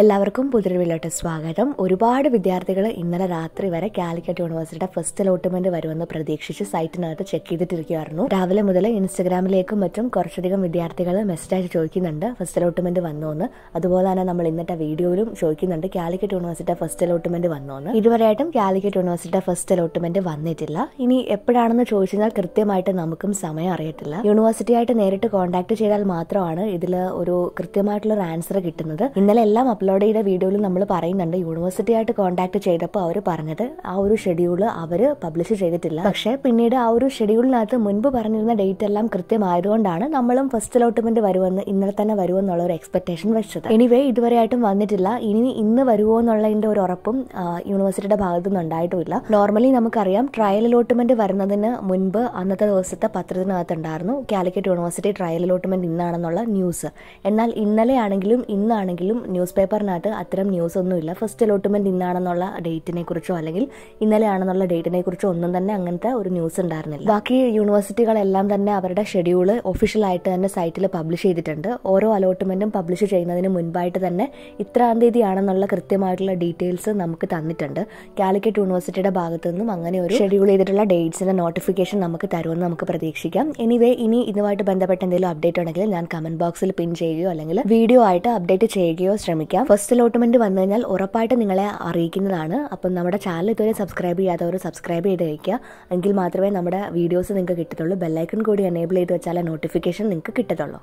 എല്ലാവർക്കും പുതിരവിലോട്ട് സ്വാഗതം ഒരുപാട് വിദ്യാർത്ഥികൾ ഇന്നലെ രാത്രി വരെ കാലിക്കറ്റ് യൂണിവേഴ്സിറ്റിയുടെ ഫസ്റ്റ് അലോട്ട്മെന്റ് വരുമെന്ന് പ്രതീക്ഷിച്ച് സൈറ്റിനകത്ത് ചെക്ക് ചെയ്തിട്ടിരിക്കുകയായിരുന്നു രാവിലെ മുതൽ ഇൻസ്റ്റഗ്രാമിലേക്കും മറ്റും കുറച്ചധികം വിദ്യാർത്ഥികൾ മെസ്സേജ് ചോദിക്കുന്നുണ്ട് ഫസ്റ്റ് അലോട്ട്മെന്റ് വന്നോന്ന് അതുപോലെ തന്നെ നമ്മൾ ഇന്നത്തെ വീഡിയോയിലും ചോദിക്കുന്നുണ്ട് കാലിക്കറ്റ് യൂണിവേഴ്സിറ്റിയുടെ ഫസ്റ്റ് അലോട്ട്മെന്റ് വന്നോന്ന് ഇതുവരെയായിട്ടും കാലിക്കറ്റ് യൂണിവേഴ്സിറ്റിയുടെ ഫസ്റ്റ് അലോട്ട്മെന്റ് വന്നിട്ടില്ല ഇനി എപ്പോഴാണെന്ന് ചോദിച്ചാൽ കൃത്യമായിട്ട് നമുക്കും സമയം അറിയത്തില്ല യൂണിവേഴ്സിറ്റിയായിട്ട് നേരിട്ട് കോൺടാക്ട് ചെയ്താൽ മാത്രമാണ് ഇതിൽ ഒരു കൃത്യമായിട്ടുള്ള ഒരു ആൻസർ കിട്ടുന്നത് ഇന്നലെ എല്ലാം അപ്ലോഡ് ചെയ്ത വീഡിയോയിൽ നമ്മൾ പറയുന്നുണ്ട് ആയിട്ട് കോൺടാക്ട് ചെയ്തപ്പോൾ അവർ പറഞ്ഞത് ആ ഒരു ഷെഡ്യൂൾ അവർ പബ്ലിഷ് ചെയ്തിട്ടില്ല പക്ഷേ പിന്നീട് ആ ഒരു ഷെഡ്യൂളിനകത്ത് മുൻപ് പറഞ്ഞിരുന്ന ഡേറ്റ് എല്ലാം കൃത്യമായതുകൊണ്ടാണ് നമ്മളും ഫസ്റ്റ് അലോട്ട്മെന്റ് വരുമെന്ന് ഇന്നലെ തന്നെ വരുമെന്നുള്ള ഒരു എക്സ്പെക്ടേഷൻ വെച്ചത് എനിവേ ഇതുവരെയായിട്ടും വന്നിട്ടില്ല ഇനി ഇന്ന് വരുമോ എന്നുള്ളതിന്റെ ഒരു ഉറപ്പും യൂണിവേഴ്സിറ്റിയുടെ ഭാഗത്തു നിന്ന് നോർമലി നമുക്കറിയാം ട്രയൽ അലോട്ട്മെന്റ് വരുന്നതിന് മുൻപ് അന്നത്തെ ദിവസത്തെ പത്രത്തിനകത്ത് ഉണ്ടായിരുന്നു കാലിക്കറ്റ് യൂണിവേഴ്സിറ്റി ട്രയൽ അലോട്ട്മെന്റ് ഇന്നാണെന്നുള്ള ന്യൂസ് എന്നാൽ ഇന്നലെ ആണെങ്കിലും ഇന്നാണെങ്കിലും ന്യൂസ് പേപ്പർ പറഞ്ഞാട്ട് അത്തരം ന്യൂസ് ഒന്നുമില്ല ഫസ്റ്റ് അലോട്ട്മെന്റ് ഇന്നാണെന്നുള്ള ഡേറ്റിനെ കുറിച്ചോ അല്ലെങ്കിൽ ഇന്നലെ ആണെന്നുള്ള ഡേറ്റിനെ കുറിച്ചോ ഒന്നും തന്നെ അങ്ങനത്തെ ഒരു ന്യൂസ് ഉണ്ടായിരുന്നില്ല ബാക്കി യൂണിവേഴ്സിറ്റികളെല്ലാം തന്നെ അവരുടെ ഷെഡ്യൂള് ഒഫീഷ്യലായിട്ട് തന്നെ സൈറ്റിൽ പബ്ലിഷ് ചെയ്തിട്ടുണ്ട് ഓരോ അലോട്ട്മെന്റും പബ്ലിഷ് ചെയ്യുന്നതിന് മുൻപായിട്ട് തന്നെ ഇത്രാം തീയതിയാണെന്നുള്ള കൃത്യമായിട്ടുള്ള ഡീറ്റെയിൽസ് നമുക്ക് തന്നിട്ടുണ്ട് കാലിക്കറ്റ് യൂണിവേഴ്സിറ്റിയുടെ ഭാഗത്തു നിന്നും അങ്ങനെ ഒരു ഷെഡ്യൂൾ ചെയ്തിട്ടുള്ള ഡേറ്റ്സിന്റെ നോട്ടിഫിക്കേഷൻ നമുക്ക് തരുമെന്ന് നമുക്ക് പ്രതീക്ഷിക്കാം എനിവേ ഇനി ഇതുമായിട്ട് ബന്ധപ്പെട്ട എന്തെങ്കിലും അപ്ഡേറ്റ് ഉണ്ടെങ്കിൽ ഞാൻ കമന്റ് ബോക്സിൽ പിൻ ചെയ്യുകയോ അല്ലെങ്കിൽ വീഡിയോ ആയിട്ട് അപ്ഡേറ്റ് ചെയ്യുകയോ ശ്രമിക്കാം ഫസ്റ്റ് അലോട്ട്മെൻറ്റ് വന്നു കഴിഞ്ഞാൽ ഉറപ്പായിട്ട് നിങ്ങളെ അറിയിക്കുന്നതാണ് അപ്പം നമ്മുടെ ചാനൽ ഇതുവരെ സബ്സ്ക്രൈബ് ചെയ്യാതെ ഒരു സബ്സ്ക്രൈബ് ചെയ്ത് വയ്ക്കുക എങ്കിൽ മാത്രമേ നമ്മുടെ വീഡിയോസ് നിങ്ങൾക്ക് കിട്ടത്തുള്ളൂ ബെല്ലൈക്കൺ കൂടി എനേബിൾ ചെയ്ത് വെച്ചാലേ നോട്ടിഫിക്കേഷൻ നിങ്ങൾക്ക് കിട്ടത്തുള്ളൂ